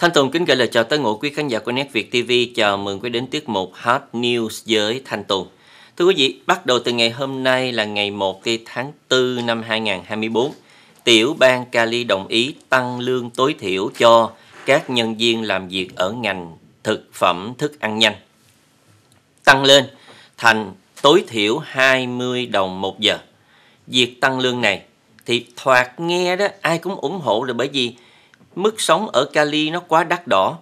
Thanh Tùng kính gửi lời chào tới ngộ quý khán giả của Net Việt TV. Chào mừng quý đến tiết mục Hot News với Thanh Tùng. Thưa quý vị, bắt đầu từ ngày hôm nay là ngày 1 tháng 4 năm 2024, tiểu bang Cali đồng ý tăng lương tối thiểu cho các nhân viên làm việc ở ngành thực phẩm thức ăn nhanh. Tăng lên thành tối thiểu 20 đồng một giờ. Việc tăng lương này thì thoạt nghe đó ai cũng ủng hộ rồi bởi vì mức sống ở Cali nó quá đắt đỏ.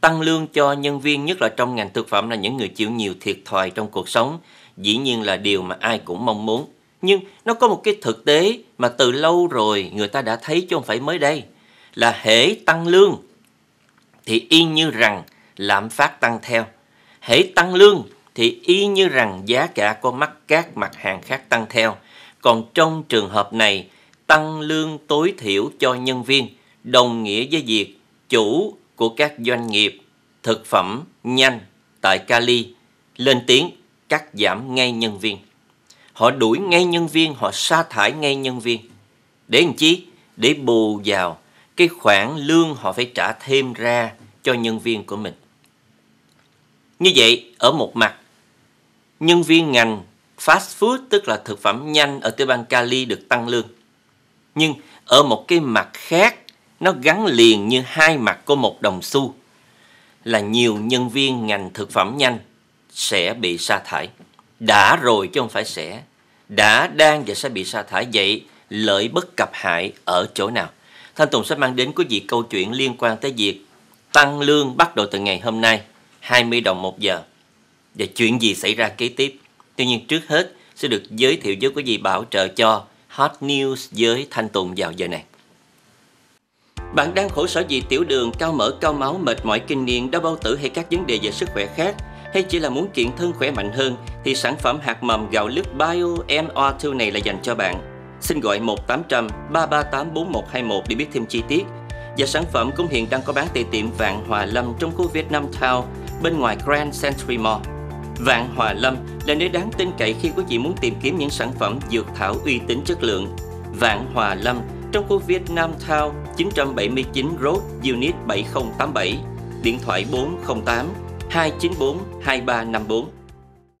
Tăng lương cho nhân viên nhất là trong ngành thực phẩm là những người chịu nhiều thiệt thòi trong cuộc sống, dĩ nhiên là điều mà ai cũng mong muốn. Nhưng nó có một cái thực tế mà từ lâu rồi người ta đã thấy chứ không phải mới đây là hễ tăng lương thì y như rằng lạm phát tăng theo. Hễ tăng lương thì y như rằng giá cả có mắc các mặt hàng khác tăng theo. Còn trong trường hợp này, tăng lương tối thiểu cho nhân viên – đồng nghĩa với việc chủ của các doanh nghiệp thực phẩm nhanh tại Cali lên tiếng cắt giảm ngay nhân viên. Họ đuổi ngay nhân viên, họ sa thải ngay nhân viên. Để làm chi? Để bù vào cái khoản lương họ phải trả thêm ra cho nhân viên của mình. Như vậy, ở một mặt, nhân viên ngành fast food tức là thực phẩm nhanh ở tiểu bang Cali được tăng lương. Nhưng ở một cái mặt khác nó gắn liền như hai mặt của một đồng xu là nhiều nhân viên ngành thực phẩm nhanh sẽ bị sa thải. Đã rồi chứ không phải sẽ. Đã, đang và sẽ bị sa thải. Vậy lợi bất cập hại ở chỗ nào? Thanh Tùng sẽ mang đến quý vị câu chuyện liên quan tới việc tăng lương bắt đầu từ ngày hôm nay 20 đồng một giờ. Và chuyện gì xảy ra kế tiếp? Tuy nhiên trước hết sẽ được giới thiệu với quý vị bảo trợ cho Hot News với Thanh Tùng vào giờ này. Bạn đang khổ sở vì tiểu đường, cao mỡ, cao máu, mệt mỏi kinh niên, đau bao tử hay các vấn đề về sức khỏe khác hay chỉ là muốn kiện thân khỏe mạnh hơn thì sản phẩm hạt mầm gạo lứt Bio MR2 này là dành cho bạn. Xin gọi 1800 338 4121 để biết thêm chi tiết. Và sản phẩm cũng hiện đang có bán tại tiệm Vạn Hòa Lâm trong khu Vietnam Town bên ngoài Grand Century Mall. Vạn Hòa Lâm là nơi đáng tin cậy khi quý vị muốn tìm kiếm những sản phẩm dược thảo uy tín chất lượng. Vạn Hòa Lâm trong khu Vietnam Town 979 Road Unit 7087, điện thoại 408 294 2354.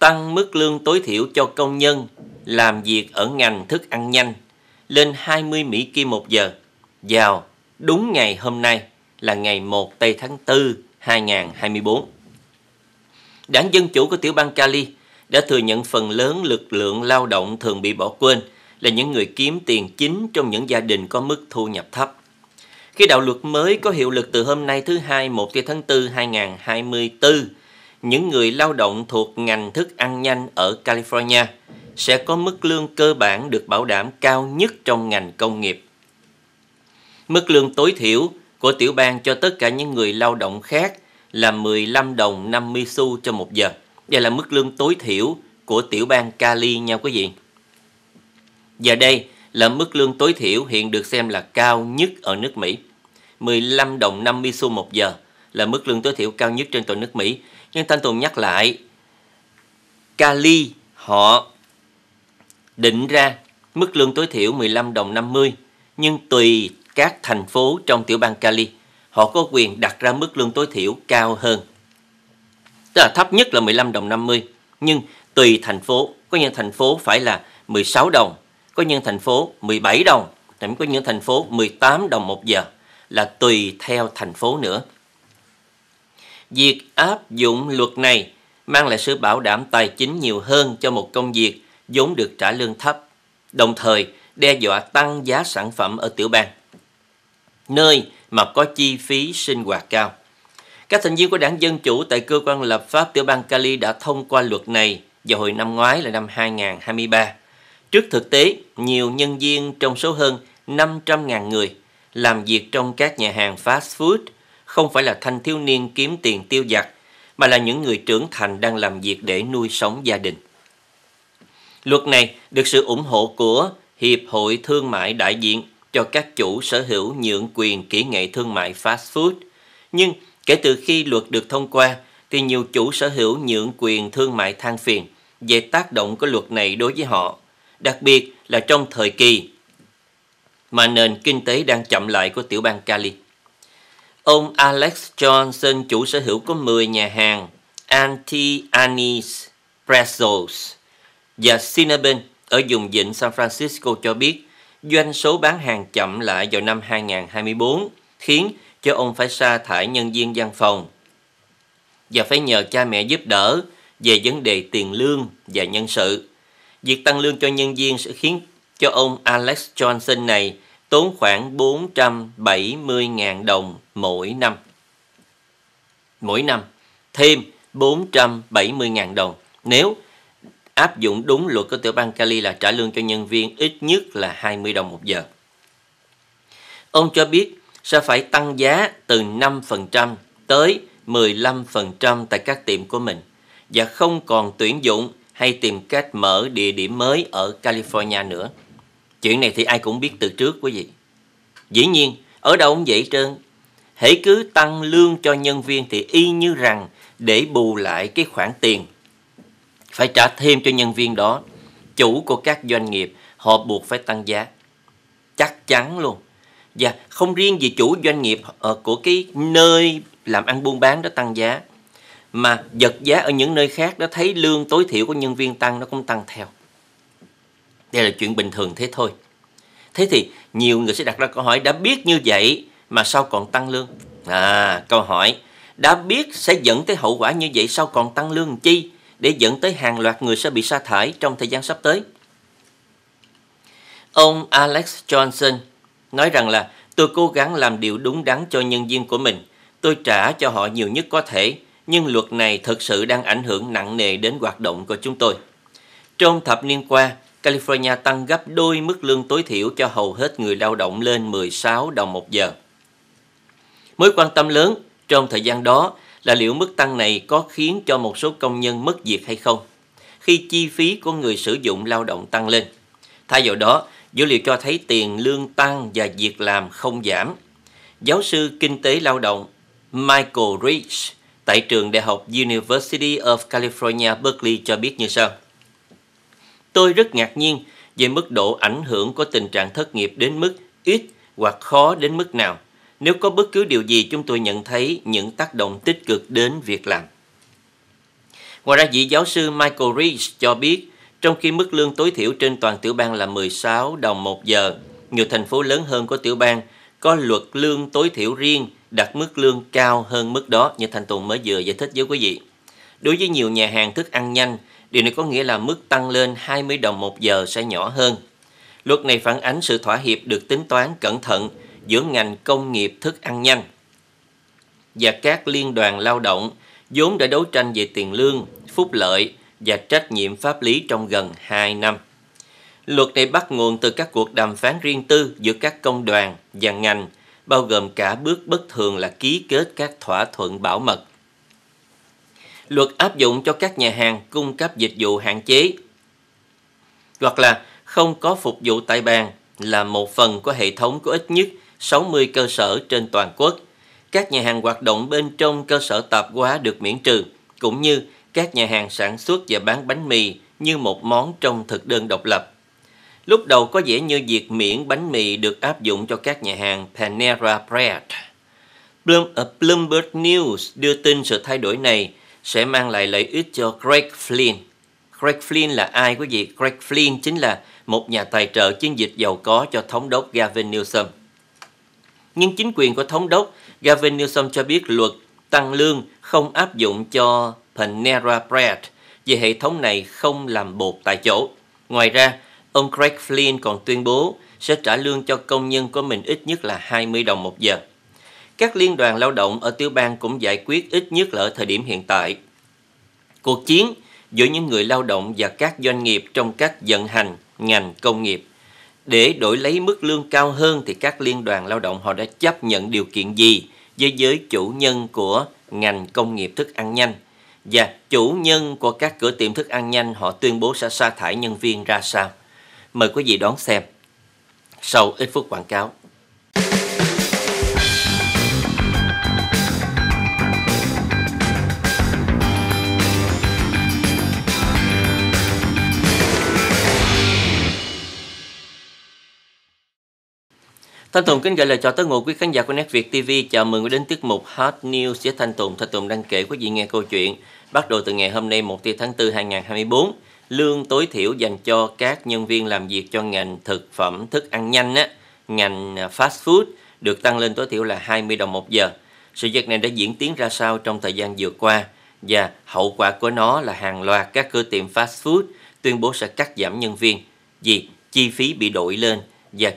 tăng mức lương tối thiểu cho công nhân làm việc ở ngành thức ăn nhanh lên 20 Mỹ Kim một giờ vào đúng ngày hôm nay là ngày 1 tây tháng 4 2024. Đảng Dân Chủ của tiểu bang Cali đã thừa nhận phần lớn lực lượng lao động thường bị bỏ quên là những người kiếm tiền chính trong những gia đình có mức thu nhập thấp. Khi đạo luật mới có hiệu lực từ hôm nay thứ hai 1 tháng 4 2024 những người lao động thuộc ngành thức ăn nhanh ở California sẽ có mức lương cơ bản được bảo đảm cao nhất trong ngành công nghiệp. Mức lương tối thiểu của tiểu bang cho tất cả những người lao động khác là 15 đồng 50 xu cho một giờ. Đây là mức lương tối thiểu của tiểu bang Cali nha quý vị. Và đây là mức lương tối thiểu hiện được xem là cao nhất ở nước Mỹ. 15 đồng 50 xu một giờ là mức lương tối thiểu cao nhất trên toàn nước Mỹ nhưng Thanh Tùng nhắc lại, Cali họ định ra mức lương tối thiểu 15 đồng 50, nhưng tùy các thành phố trong tiểu bang Cali, họ có quyền đặt ra mức lương tối thiểu cao hơn. Tức là thấp nhất là 15 đồng 50, nhưng tùy thành phố, có những thành phố phải là 16 đồng, có những thành phố 17 đồng, thậm có những thành phố 18 đồng một giờ là tùy theo thành phố nữa. Việc áp dụng luật này mang lại sự bảo đảm tài chính nhiều hơn cho một công việc vốn được trả lương thấp, đồng thời đe dọa tăng giá sản phẩm ở tiểu bang, nơi mà có chi phí sinh hoạt cao. Các thành viên của đảng Dân Chủ tại cơ quan lập pháp tiểu bang Cali đã thông qua luật này vào hồi năm ngoái là năm 2023. Trước thực tế, nhiều nhân viên trong số hơn 500.000 người làm việc trong các nhà hàng fast food – không phải là thanh thiếu niên kiếm tiền tiêu giặc, mà là những người trưởng thành đang làm việc để nuôi sống gia đình. Luật này được sự ủng hộ của Hiệp hội Thương mại đại diện cho các chủ sở hữu nhượng quyền kỹ nghệ thương mại fast food. Nhưng kể từ khi luật được thông qua, thì nhiều chủ sở hữu nhượng quyền thương mại than phiền về tác động của luật này đối với họ, đặc biệt là trong thời kỳ mà nền kinh tế đang chậm lại của tiểu bang Cali. Ông Alex Johnson, chủ sở hữu của 10 nhà hàng Anti-Anise Pretzels và Cinnabon ở vùng vịnh San Francisco cho biết doanh số bán hàng chậm lại vào năm 2024 khiến cho ông phải sa thải nhân viên văn phòng và phải nhờ cha mẹ giúp đỡ về vấn đề tiền lương và nhân sự. Việc tăng lương cho nhân viên sẽ khiến cho ông Alex Johnson này tốn khoảng 470.000 đồng mỗi năm. Mỗi năm thêm 470.000 đồng nếu áp dụng đúng luật của tiểu bang Cali là trả lương cho nhân viên ít nhất là 20 đồng một giờ. Ông cho biết sẽ phải tăng giá từ 5% tới 15% tại các tiệm của mình và không còn tuyển dụng hay tìm cách mở địa điểm mới ở California nữa. Chuyện này thì ai cũng biết từ trước quý vị. Dĩ nhiên, ở đâu cũng vậy trơn. Hãy cứ tăng lương cho nhân viên thì y như rằng để bù lại cái khoản tiền phải trả thêm cho nhân viên đó. Chủ của các doanh nghiệp họ buộc phải tăng giá. Chắc chắn luôn. Và không riêng gì chủ doanh nghiệp ờ, của cái nơi làm ăn buôn bán đó tăng giá mà giật giá ở những nơi khác đó thấy lương tối thiểu của nhân viên tăng nó cũng tăng theo đây là chuyện bình thường thế thôi. Thế thì nhiều người sẽ đặt ra câu hỏi đã biết như vậy mà sao còn tăng lương? À, câu hỏi đã biết sẽ dẫn tới hậu quả như vậy sao còn tăng lương chi để dẫn tới hàng loạt người sẽ bị sa thải trong thời gian sắp tới. Ông Alex Johnson nói rằng là tôi cố gắng làm điều đúng đắn cho nhân viên của mình. Tôi trả cho họ nhiều nhất có thể, nhưng luật này thực sự đang ảnh hưởng nặng nề đến hoạt động của chúng tôi. Trong thập niên qua, California tăng gấp đôi mức lương tối thiểu cho hầu hết người lao động lên 16 đồng một giờ. Mối quan tâm lớn trong thời gian đó là liệu mức tăng này có khiến cho một số công nhân mất việc hay không, khi chi phí của người sử dụng lao động tăng lên. Thay vào đó, dữ liệu cho thấy tiền lương tăng và việc làm không giảm. Giáo sư kinh tế lao động Michael Rich tại trường đại học University of California, Berkeley cho biết như sau. Tôi rất ngạc nhiên về mức độ ảnh hưởng của tình trạng thất nghiệp đến mức ít hoặc khó đến mức nào nếu có bất cứ điều gì chúng tôi nhận thấy những tác động tích cực đến việc làm. Ngoài ra, vị giáo sư Michael Rees cho biết, trong khi mức lương tối thiểu trên toàn tiểu bang là 16 đồng một giờ, nhiều thành phố lớn hơn của tiểu bang có luật lương tối thiểu riêng đặt mức lương cao hơn mức đó như Thanh Tùng mới vừa giải thích với quý vị. Đối với nhiều nhà hàng thức ăn nhanh, Điều này có nghĩa là mức tăng lên 20 đồng một giờ sẽ nhỏ hơn. Luật này phản ánh sự thỏa hiệp được tính toán cẩn thận giữa ngành công nghiệp thức ăn nhanh và các liên đoàn lao động vốn đã đấu tranh về tiền lương, phúc lợi và trách nhiệm pháp lý trong gần 2 năm. Luật này bắt nguồn từ các cuộc đàm phán riêng tư giữa các công đoàn và ngành, bao gồm cả bước bất thường là ký kết các thỏa thuận bảo mật luật áp dụng cho các nhà hàng cung cấp dịch vụ hạn chế hoặc là không có phục vụ tại bàn là một phần của hệ thống có ít nhất 60 cơ sở trên toàn quốc. Các nhà hàng hoạt động bên trong cơ sở tạp hóa được miễn trừ, cũng như các nhà hàng sản xuất và bán bánh mì như một món trong thực đơn độc lập. Lúc đầu có vẻ như việc miễn bánh mì được áp dụng cho các nhà hàng Panera Bread. Bloomberg News đưa tin sự thay đổi này sẽ mang lại lợi ích cho Greg Flynn. Greg Flynn là ai quý vị? Greg Flynn chính là một nhà tài trợ chiến dịch giàu có cho thống đốc Gavin Newsom. Nhưng chính quyền của thống đốc Gavin Newsom cho biết luật tăng lương không áp dụng cho Panera Bread vì hệ thống này không làm bột tại chỗ. Ngoài ra, ông Craig Flynn còn tuyên bố sẽ trả lương cho công nhân của mình ít nhất là 20 đồng một giờ các liên đoàn lao động ở tiểu bang cũng giải quyết ít nhất là ở thời điểm hiện tại. Cuộc chiến giữa những người lao động và các doanh nghiệp trong các vận hành ngành công nghiệp để đổi lấy mức lương cao hơn thì các liên đoàn lao động họ đã chấp nhận điều kiện gì với giới chủ nhân của ngành công nghiệp thức ăn nhanh và chủ nhân của các cửa tiệm thức ăn nhanh họ tuyên bố sẽ sa thải nhân viên ra sao. Mời quý vị đón xem sau ít phút quảng cáo. Thanh Tùng kính gửi lời chào tới ngụ quý khán giả của Net Việt TV. Chào mừng đến tiết mục Hot News với Thanh Tùng. Thanh Tùng đang kể quý vị nghe câu chuyện bắt đầu từ ngày hôm nay 1 tháng 4 2024. Lương tối thiểu dành cho các nhân viên làm việc cho ngành thực phẩm thức ăn nhanh á, ngành à, fast food được tăng lên tối thiểu là 20 đồng một giờ. Sự việc này đã diễn tiến ra sao trong thời gian vừa qua và hậu quả của nó là hàng loạt các cửa tiệm fast food tuyên bố sẽ cắt giảm nhân viên vì chi phí bị đội lên và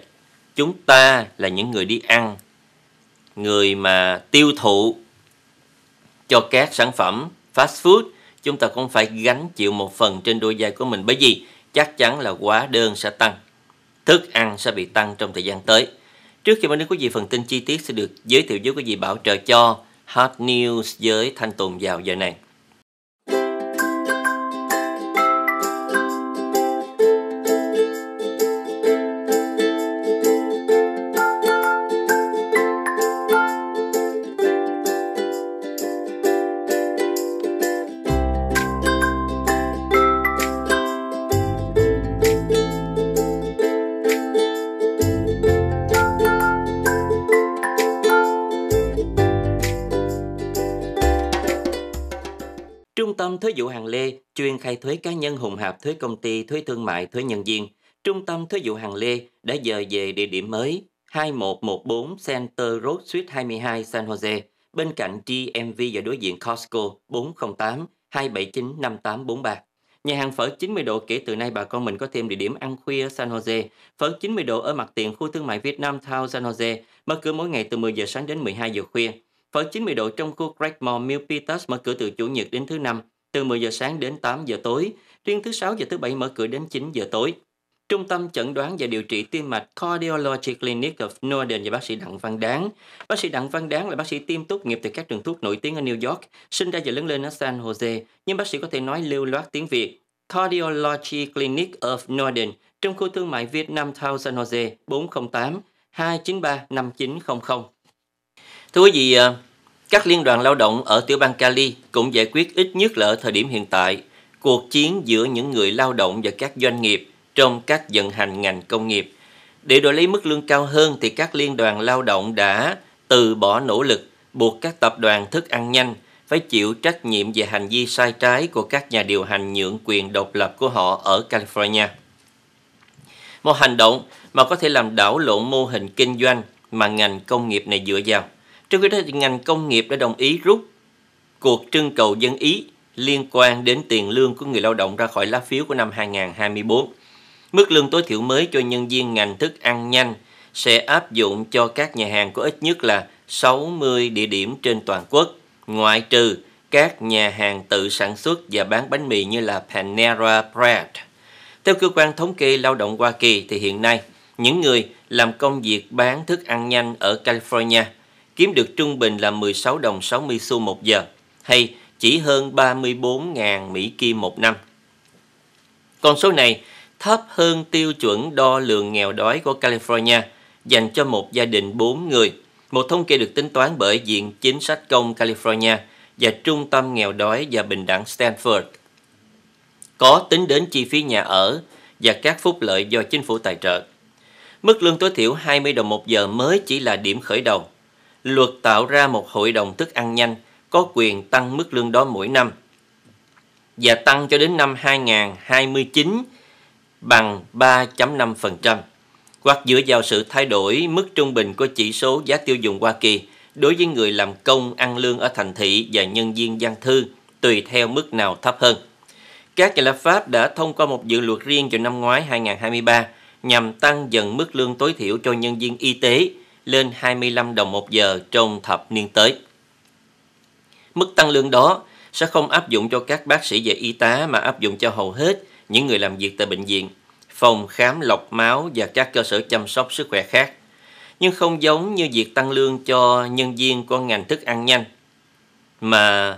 chúng ta là những người đi ăn người mà tiêu thụ cho các sản phẩm fast food chúng ta cũng phải gánh chịu một phần trên đôi vai của mình bởi vì chắc chắn là quá đơn sẽ tăng thức ăn sẽ bị tăng trong thời gian tới trước khi mà đến quý vị phần tin chi tiết sẽ được giới thiệu với quý vị bảo trợ cho hot news với thanh tùng vào giờ này Trung tâm Thuế vụ Hàng Lê chuyên khai thuế cá nhân hùng hạp thuế công ty, thuế thương mại, thuế nhân viên. Trung tâm Thuế vụ Hàng Lê đã dời về địa điểm mới 2114 Center Road Suite 22 San Jose, bên cạnh GMV và đối diện Costco 408 279 5843. Nhà hàng phở 90 độ kể từ nay bà con mình có thêm địa điểm ăn khuya San Jose. Phở 90 độ ở mặt tiền khu thương mại Việt Nam Town San Jose, mở cửa mỗi ngày từ 10 giờ sáng đến 12 giờ khuya. Phở 90 độ trong khu Craigmore Mill Peters mở cửa từ Chủ nhật đến thứ năm từ 10 giờ sáng đến 8 giờ tối, riêng thứ sáu và thứ bảy mở cửa đến 9 giờ tối. Trung tâm chẩn đoán và điều trị tim mạch Cardiology Clinic of Northern và bác sĩ Đặng Văn Đáng. Bác sĩ Đặng Văn Đáng là bác sĩ tim tốt nghiệp từ các trường thuốc nổi tiếng ở New York, sinh ra và lớn lên ở San Jose, nhưng bác sĩ có thể nói lưu loát tiếng Việt. Cardiology Clinic of Northern trong khu thương mại Vietnam Town San Jose 408 293 5900. Thưa quý vị, à, các liên đoàn lao động ở tiểu bang Cali cũng giải quyết ít nhất là ở thời điểm hiện tại cuộc chiến giữa những người lao động và các doanh nghiệp trong các vận hành ngành công nghiệp. Để đổi lấy mức lương cao hơn thì các liên đoàn lao động đã từ bỏ nỗ lực buộc các tập đoàn thức ăn nhanh phải chịu trách nhiệm về hành vi sai trái của các nhà điều hành nhượng quyền độc lập của họ ở California. Một hành động mà có thể làm đảo lộn mô hình kinh doanh mà ngành công nghiệp này dựa vào. Trong khi đó thì ngành công nghiệp đã đồng ý rút cuộc trưng cầu dân Ý liên quan đến tiền lương của người lao động ra khỏi lá phiếu của năm 2024. Mức lương tối thiểu mới cho nhân viên ngành thức ăn nhanh sẽ áp dụng cho các nhà hàng có ít nhất là 60 địa điểm trên toàn quốc, ngoại trừ các nhà hàng tự sản xuất và bán bánh mì như là Panera Bread. Theo cơ quan thống kê lao động Hoa Kỳ thì hiện nay, những người làm công việc bán thức ăn nhanh ở California – kiếm được trung bình là 16 đồng 60 xu một giờ, hay chỉ hơn 34.000 Mỹ Kim một năm. Con số này thấp hơn tiêu chuẩn đo lường nghèo đói của California dành cho một gia đình 4 người, một thống kê được tính toán bởi Viện Chính sách Công California và Trung tâm Nghèo đói và Bình đẳng Stanford. Có tính đến chi phí nhà ở và các phúc lợi do chính phủ tài trợ. Mức lương tối thiểu 20 đồng một giờ mới chỉ là điểm khởi đầu luật tạo ra một hội đồng thức ăn nhanh có quyền tăng mức lương đó mỗi năm và tăng cho đến năm 2029 bằng 3.5% hoặc dựa vào sự thay đổi mức trung bình của chỉ số giá tiêu dùng Hoa Kỳ đối với người làm công ăn lương ở thành thị và nhân viên văn thư tùy theo mức nào thấp hơn. Các nhà lập pháp đã thông qua một dự luật riêng vào năm ngoái 2023 nhằm tăng dần mức lương tối thiểu cho nhân viên y tế lên 25 đồng một giờ trong thập niên tới. Mức tăng lương đó sẽ không áp dụng cho các bác sĩ và y tá mà áp dụng cho hầu hết những người làm việc tại bệnh viện, phòng khám lọc máu và các cơ sở chăm sóc sức khỏe khác. Nhưng không giống như việc tăng lương cho nhân viên của ngành thức ăn nhanh mà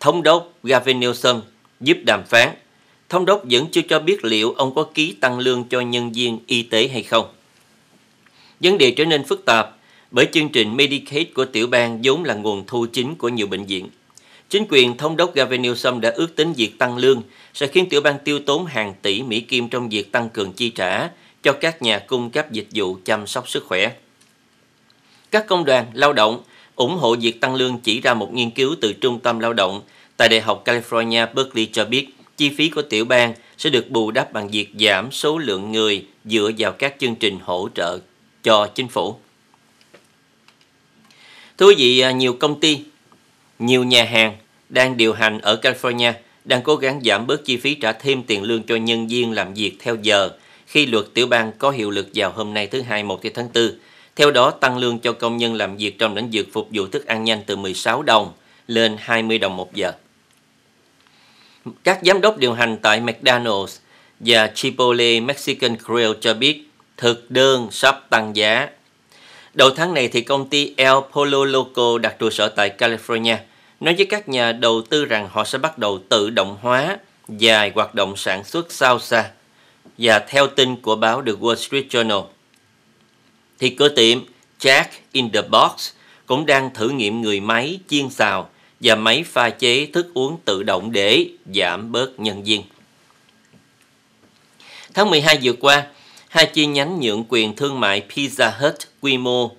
thống đốc Gavin Newsom giúp đàm phán. Thống đốc vẫn chưa cho biết liệu ông có ký tăng lương cho nhân viên y tế hay không. Vấn đề trở nên phức tạp bởi chương trình Medicaid của tiểu bang vốn là nguồn thu chính của nhiều bệnh viện. Chính quyền thống đốc Gavin Newsom đã ước tính việc tăng lương sẽ khiến tiểu bang tiêu tốn hàng tỷ Mỹ Kim trong việc tăng cường chi trả cho các nhà cung cấp dịch vụ chăm sóc sức khỏe. Các công đoàn lao động ủng hộ việc tăng lương chỉ ra một nghiên cứu từ Trung tâm Lao động tại Đại học California Berkeley cho biết chi phí của tiểu bang sẽ được bù đắp bằng việc giảm số lượng người dựa vào các chương trình hỗ trợ cho chính phủ. Thưa quý vị, à, nhiều công ty, nhiều nhà hàng đang điều hành ở California đang cố gắng giảm bớt chi phí trả thêm tiền lương cho nhân viên làm việc theo giờ khi luật tiểu bang có hiệu lực vào hôm nay thứ hai 1 tháng 4. Theo đó, tăng lương cho công nhân làm việc trong lĩnh vực phục vụ thức ăn nhanh từ 16 đồng lên 20 đồng một giờ. Các giám đốc điều hành tại McDonald's và Chipotle Mexican Grill cho biết thực đơn sắp tăng giá. Đầu tháng này thì công ty El Polo Loco đặt trụ sở tại California nói với các nhà đầu tư rằng họ sẽ bắt đầu tự động hóa dài hoạt động sản xuất sao xa và theo tin của báo The Wall Street Journal thì cửa tiệm Jack in the Box cũng đang thử nghiệm người máy chiên xào và máy pha chế thức uống tự động để giảm bớt nhân viên. Tháng 12 vừa qua, hai chi nhánh nhượng quyền thương mại Pizza Hut quy mô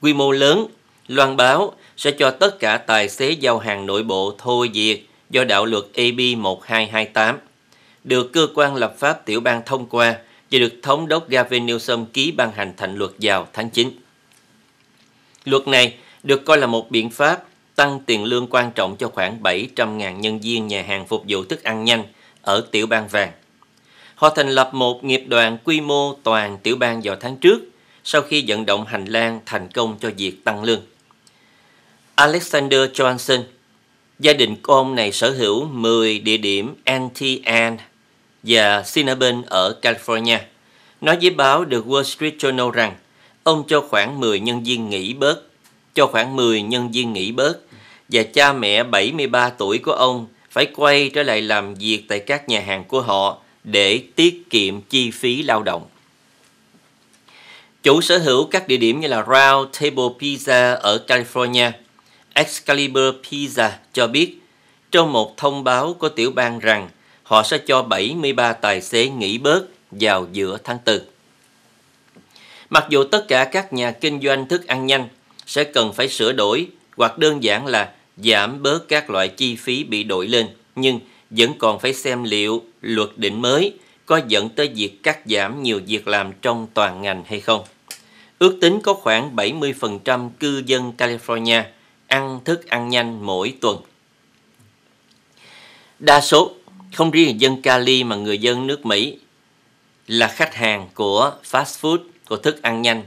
quy mô lớn loan báo sẽ cho tất cả tài xế giao hàng nội bộ thôi việc do đạo luật AB 1228 được cơ quan lập pháp tiểu bang thông qua và được thống đốc Gavin Newsom ký ban hành thành luật vào tháng 9. Luật này được coi là một biện pháp tăng tiền lương quan trọng cho khoảng 700.000 nhân viên nhà hàng phục vụ thức ăn nhanh ở tiểu bang vàng. Họ thành lập một nghiệp đoàn quy mô toàn tiểu bang vào tháng trước, sau khi vận động hành lang thành công cho việc tăng lương. Alexander Johnson, gia đình của ông này sở hữu 10 địa điểm anti và Cinnabon ở California. Nói với báo The Wall Street Journal rằng ông cho khoảng 10 nhân viên nghỉ bớt, cho khoảng 10 nhân viên nghỉ bớt và cha mẹ 73 tuổi của ông phải quay trở lại làm việc tại các nhà hàng của họ để tiết kiệm chi phí lao động. Chủ sở hữu các địa điểm như là Round Table Pizza ở California, Excalibur Pizza cho biết trong một thông báo của tiểu bang rằng họ sẽ cho 73 tài xế nghỉ bớt vào giữa tháng 4. Mặc dù tất cả các nhà kinh doanh thức ăn nhanh sẽ cần phải sửa đổi hoặc đơn giản là giảm bớt các loại chi phí bị đội lên, nhưng vẫn còn phải xem liệu luật định mới có dẫn tới việc cắt giảm nhiều việc làm trong toàn ngành hay không. Ước tính có khoảng 70% cư dân California ăn thức ăn nhanh mỗi tuần. Đa số, không riêng dân Cali mà người dân nước Mỹ là khách hàng của fast food, của thức ăn nhanh.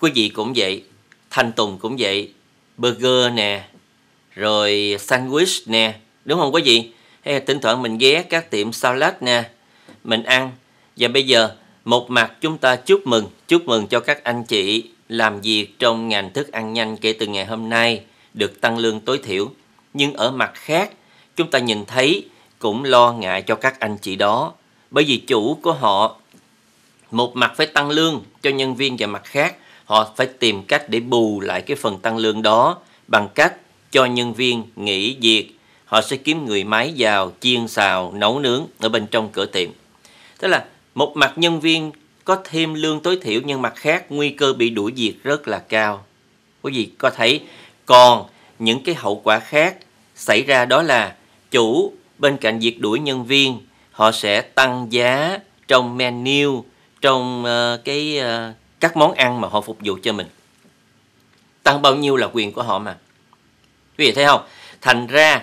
Quý vị cũng vậy, Thanh Tùng cũng vậy, burger nè, rồi sandwich nè, đúng không quý vị? hay là thỉnh thoảng mình ghé các tiệm salad nè mình ăn và bây giờ một mặt chúng ta chúc mừng chúc mừng cho các anh chị làm việc trong ngành thức ăn nhanh kể từ ngày hôm nay được tăng lương tối thiểu nhưng ở mặt khác chúng ta nhìn thấy cũng lo ngại cho các anh chị đó bởi vì chủ của họ một mặt phải tăng lương cho nhân viên và mặt khác họ phải tìm cách để bù lại cái phần tăng lương đó bằng cách cho nhân viên nghỉ việc họ sẽ kiếm người máy vào chiên xào nấu nướng ở bên trong cửa tiệm tức là một mặt nhân viên có thêm lương tối thiểu nhưng mặt khác nguy cơ bị đuổi việc rất là cao quý vị có thấy còn những cái hậu quả khác xảy ra đó là chủ bên cạnh việc đuổi nhân viên họ sẽ tăng giá trong menu trong uh, cái uh, các món ăn mà họ phục vụ cho mình tăng bao nhiêu là quyền của họ mà quý vị thấy không thành ra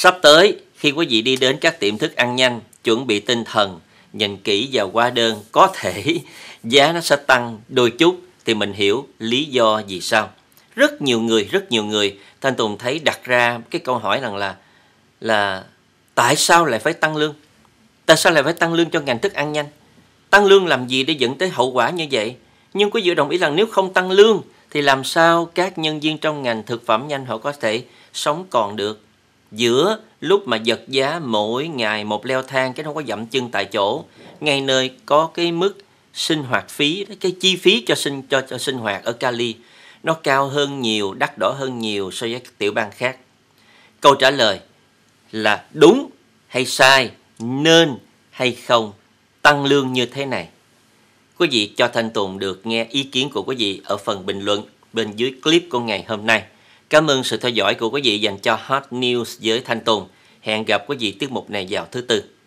Sắp tới, khi quý vị đi đến các tiệm thức ăn nhanh, chuẩn bị tinh thần, nhìn kỹ vào hóa đơn, có thể giá nó sẽ tăng đôi chút thì mình hiểu lý do vì sao. Rất nhiều người, rất nhiều người, Thanh Tùng thấy đặt ra cái câu hỏi rằng là là tại sao lại phải tăng lương? Tại sao lại phải tăng lương cho ngành thức ăn nhanh? Tăng lương làm gì để dẫn tới hậu quả như vậy? Nhưng quý vị đồng ý rằng nếu không tăng lương thì làm sao các nhân viên trong ngành thực phẩm nhanh họ có thể sống còn được? giữa lúc mà giật giá mỗi ngày một leo thang cái nó có dậm chân tại chỗ ngay nơi có cái mức sinh hoạt phí cái chi phí cho sinh cho cho sinh hoạt ở Cali nó cao hơn nhiều đắt đỏ hơn nhiều so với các tiểu bang khác câu trả lời là đúng hay sai nên hay không tăng lương như thế này quý vị cho thanh tùng được nghe ý kiến của quý vị ở phần bình luận bên dưới clip của ngày hôm nay Cảm ơn sự theo dõi của quý vị dành cho Hot News với Thanh Tùng. Hẹn gặp quý vị tiết mục này vào thứ Tư.